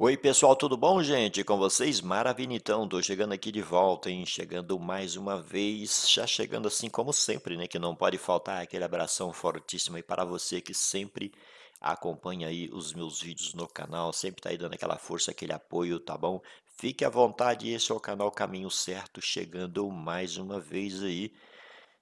Oi, pessoal, tudo bom, gente? Com vocês, maravilhitão. Tô chegando aqui de volta, hein? Chegando mais uma vez, já chegando assim como sempre, né? Que não pode faltar aquele abração fortíssimo aí para você que sempre acompanha aí os meus vídeos no canal, sempre tá aí dando aquela força, aquele apoio, tá bom? Fique à vontade, esse é o canal Caminho Certo, chegando mais uma vez aí,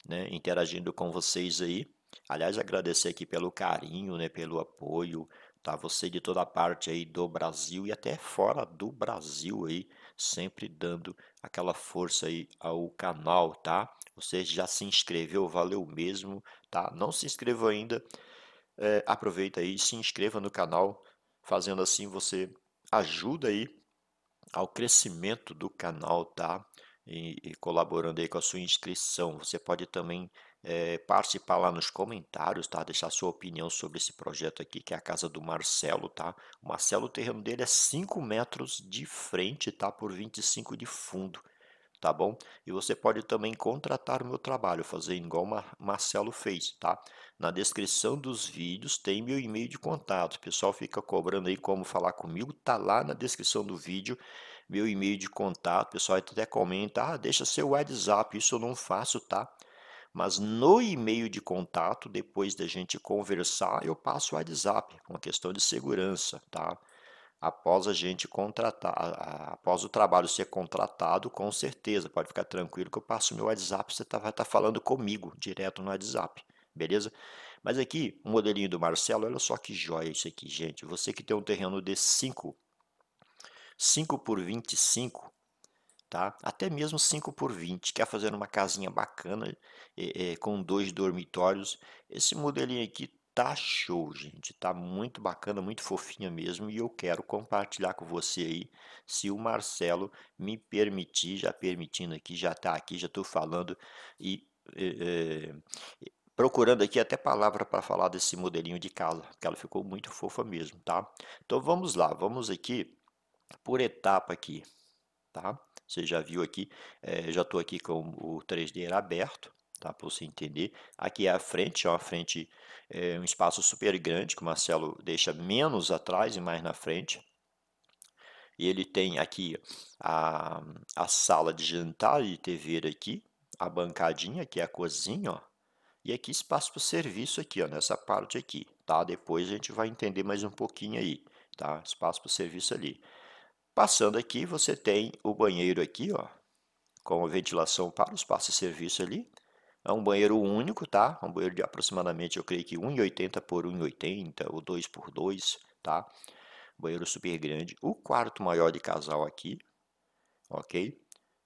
né? Interagindo com vocês aí. Aliás, agradecer aqui pelo carinho, né? Pelo apoio, tá? Você de toda parte aí do Brasil e até fora do Brasil aí, sempre dando aquela força aí ao canal, tá? Você já se inscreveu, valeu mesmo, tá? Não se inscreva ainda, é, aproveita aí, se inscreva no canal, fazendo assim você ajuda aí ao crescimento do canal, tá? E, e, colaborando aí com a sua inscrição. Você pode também é, participar lá nos comentários, tá? Deixar sua opinião sobre esse projeto aqui, que é a casa do Marcelo, tá? O Marcelo, o terreno dele é 5 metros de frente, tá? Por 25 de fundo, tá bom? E você pode também contratar o meu trabalho, fazer igual o Marcelo fez, tá? Na descrição dos vídeos tem meu e-mail de contato. O pessoal fica cobrando aí como falar comigo, tá lá na descrição do vídeo meu e-mail de contato. O pessoal até comenta, ah, deixa seu WhatsApp, isso eu não faço, tá? Mas no e-mail de contato, depois da gente conversar, eu passo o WhatsApp, uma questão de segurança, tá? Após a gente contratar, após o trabalho ser contratado, com certeza, pode ficar tranquilo que eu passo o meu WhatsApp, você tá, vai estar tá falando comigo direto no WhatsApp, beleza? Mas aqui, o um modelinho do Marcelo, olha só que joia isso aqui, gente. Você que tem um terreno de 5, 5 por 25, tá? Até mesmo 5 por 20. Quer fazer uma casinha bacana é, é, com dois dormitórios? Esse modelinho aqui tá show, gente. Tá muito bacana, muito fofinha mesmo. E eu quero compartilhar com você aí, se o Marcelo me permitir, já permitindo aqui, já tá aqui, já estou falando e é, é, procurando aqui até palavra para falar desse modelinho de casa, porque ela ficou muito fofa mesmo, tá? Então vamos lá, vamos aqui por etapa aqui, tá? Você já viu aqui, é, já estou aqui com o 3D aberto, tá? para você entender. Aqui é a frente, ó, é a frente é um espaço super grande que o Marcelo deixa menos atrás e mais na frente. E ele tem aqui a, a sala de jantar e TV aqui, a bancadinha, que é a cozinha, ó. E aqui espaço para o serviço aqui, ó, nessa parte aqui, tá? Depois a gente vai entender mais um pouquinho aí, tá? Espaço para o serviço ali. Passando aqui, você tem o banheiro aqui, ó, com a ventilação para os de serviço ali. É um banheiro único, tá? É um banheiro de aproximadamente, eu creio que 1,80 por 1,80 ou 2 por 2, tá? Banheiro super grande. O quarto maior de casal aqui, ok?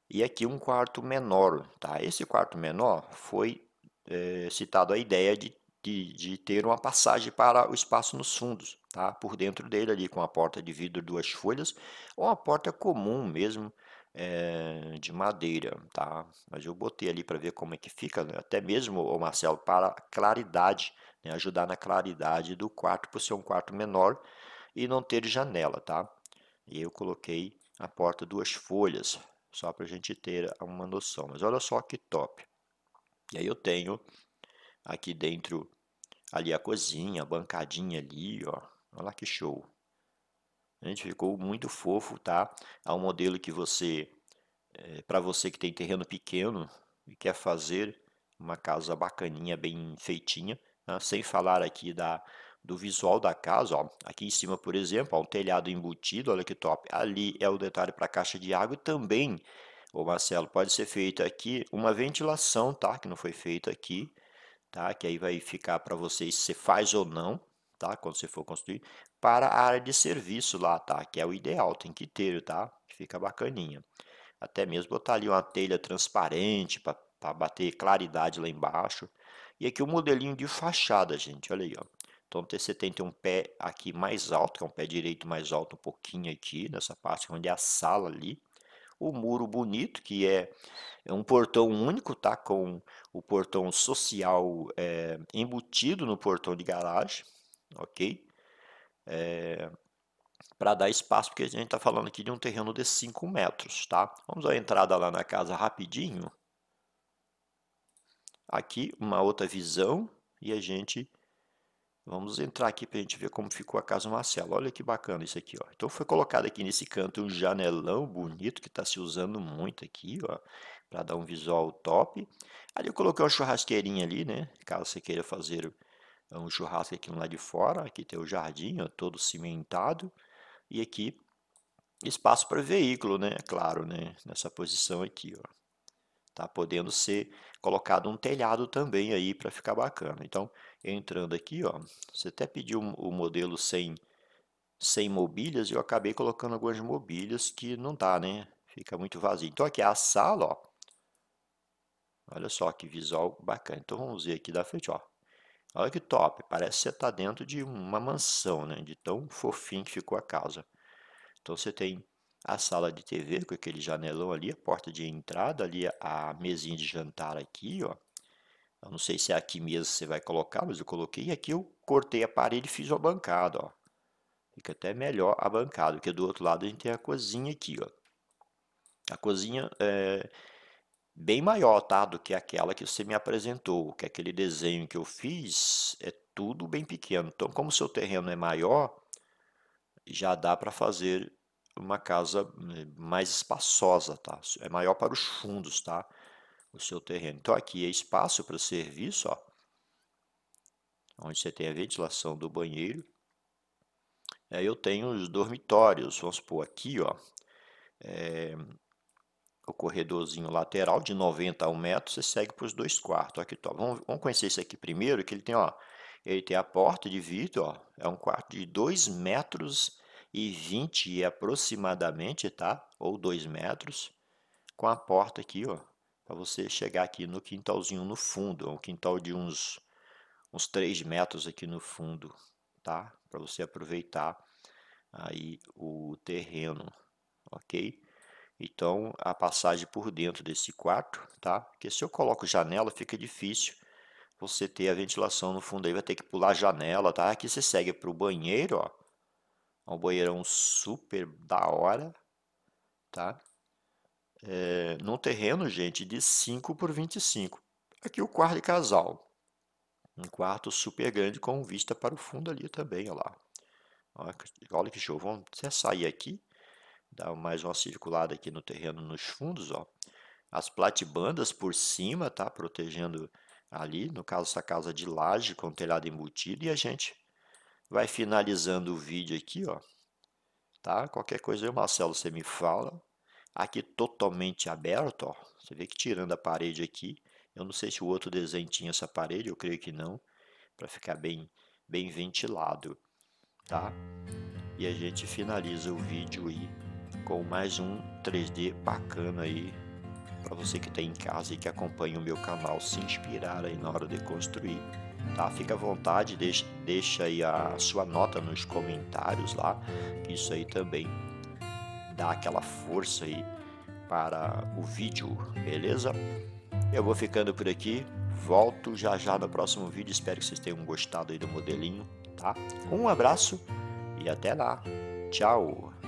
E aqui um quarto menor, tá? Esse quarto menor foi é, citado a ideia de, de, de ter uma passagem para o espaço nos fundos tá? por dentro dele ali com a porta de vidro duas folhas ou uma porta comum mesmo é, de madeira, tá? Mas eu botei ali para ver como é que fica, né? até mesmo o Marcelo para claridade, né? ajudar na claridade do quarto por ser um quarto menor e não ter janela, tá? E eu coloquei a porta duas folhas só para a gente ter uma noção. Mas olha só que top! E aí eu tenho aqui dentro ali a cozinha, a bancadinha ali, ó, Olha lá que show. Gente, ficou muito fofo, tá? É um modelo que você, é, para você que tem terreno pequeno e quer fazer uma casa bacaninha, bem feitinha, né? sem falar aqui da, do visual da casa, ó. Aqui em cima, por exemplo, ó, um telhado embutido, olha que top. Ali é o detalhe para a caixa de água e também, ô Marcelo, pode ser feita aqui uma ventilação, tá? Que não foi feita aqui, tá? Que aí vai ficar para vocês se faz ou não, tá? Quando você for construir, para a área de serviço lá, tá? Que é o ideal, tem que ter, tá? Fica bacaninha. Até mesmo botar ali uma telha transparente para bater claridade lá embaixo. E aqui o um modelinho de fachada, gente, olha aí, ó. Então você tem que um pé aqui mais alto, que é um pé direito mais alto um pouquinho aqui, nessa parte onde é a sala ali. O muro bonito, que é, é um portão único, tá? Com o portão social é, embutido no portão de garagem ok? É, para dar espaço, porque a gente está falando aqui de um terreno de 5 metros, tá? Vamos à entrada lá na casa rapidinho. Aqui uma outra visão e a gente... Vamos entrar aqui para a gente ver como ficou a casa Marcelo. Olha que bacana isso aqui, ó. Então foi colocado aqui nesse canto um janelão bonito que está se usando muito aqui, ó, para dar um visual top. Ali eu coloquei uma churrasqueirinha ali, né? Caso você queira fazer é um churrasco aqui no lado de fora, aqui tem o jardim, ó, todo cimentado, e aqui espaço para veículo, né? Claro, né? Nessa posição aqui, ó. Tá podendo ser colocado um telhado também aí para ficar bacana. Então, entrando aqui, ó, você até pediu o modelo sem sem mobílias, eu acabei colocando algumas mobílias que não dá, né? Fica muito vazio. Então aqui é a sala, ó. Olha só que visual bacana. Então vamos ver aqui da frente, ó. Olha que top, parece que você está dentro de uma mansão, né? de tão fofinho que ficou a casa. Então você tem a sala de TV com aquele janelão ali, a porta de entrada ali, a mesinha de jantar aqui, ó. Eu não sei se é aqui mesmo que você vai colocar, mas eu coloquei aqui, eu cortei a parede e fiz uma bancada, ó. Fica até melhor a bancada, porque do outro lado a gente tem a cozinha aqui, ó. A cozinha é, bem maior, tá? Do que aquela que você me apresentou, que aquele desenho que eu fiz é tudo bem pequeno. Então, como seu terreno é maior, já dá para fazer uma casa hum, mais espaçosa, tá? É maior para os fundos, tá? O seu terreno. Então, aqui é espaço para serviço, ó. Onde você tem a ventilação do banheiro. Aí eu tenho os dormitórios, vamos supor, aqui, ó. É, o corredorzinho lateral de 90 a 1 metro, você segue para os dois quartos. Aqui, tá, Vamos, vamos conhecer esse aqui primeiro, que ele tem, ó, ele tem a porta de vidro, ó, é um quarto de 2 metros e 20 aproximadamente, tá? Ou 2 metros, com a porta aqui, ó, para você chegar aqui no quintalzinho no fundo, é um quintal de uns uns 3 metros aqui no fundo, tá? Para você aproveitar aí o terreno, ok? Então, a passagem por dentro desse quarto, tá? Porque se eu coloco janela, fica difícil você ter a ventilação no fundo aí, vai ter que pular a janela, tá? Aqui você segue para o banheiro, ó. É um banheirão super da hora, tá? É, num terreno, gente, de 5 por 25. Aqui o quarto de casal. Um quarto super grande com vista para o fundo ali também, ó lá. Olha que show. Vamos até sair aqui Dá mais uma circulada aqui no terreno nos fundos, ó. As platibandas por cima, tá? Protegendo ali, no caso essa casa de laje com telhado embutido. E a gente vai finalizando o vídeo aqui, ó. Tá? Qualquer coisa aí, Marcelo, você me fala. Aqui totalmente aberto, ó. Você vê que tirando a parede aqui. Eu não sei se o outro desenho tinha essa parede, eu creio que não. Para ficar bem, bem ventilado, tá? E a gente finaliza o vídeo aí com mais um 3D bacana aí para você que tem tá em casa e que acompanha o meu canal se inspirar aí na hora de construir. Tá? Fica à vontade, deixa, deixa aí a sua nota nos comentários lá, que isso aí também dá aquela força aí para o vídeo, beleza? Eu vou ficando por aqui, volto já já no próximo vídeo, espero que vocês tenham gostado aí do modelinho, tá? Um abraço e até lá, tchau!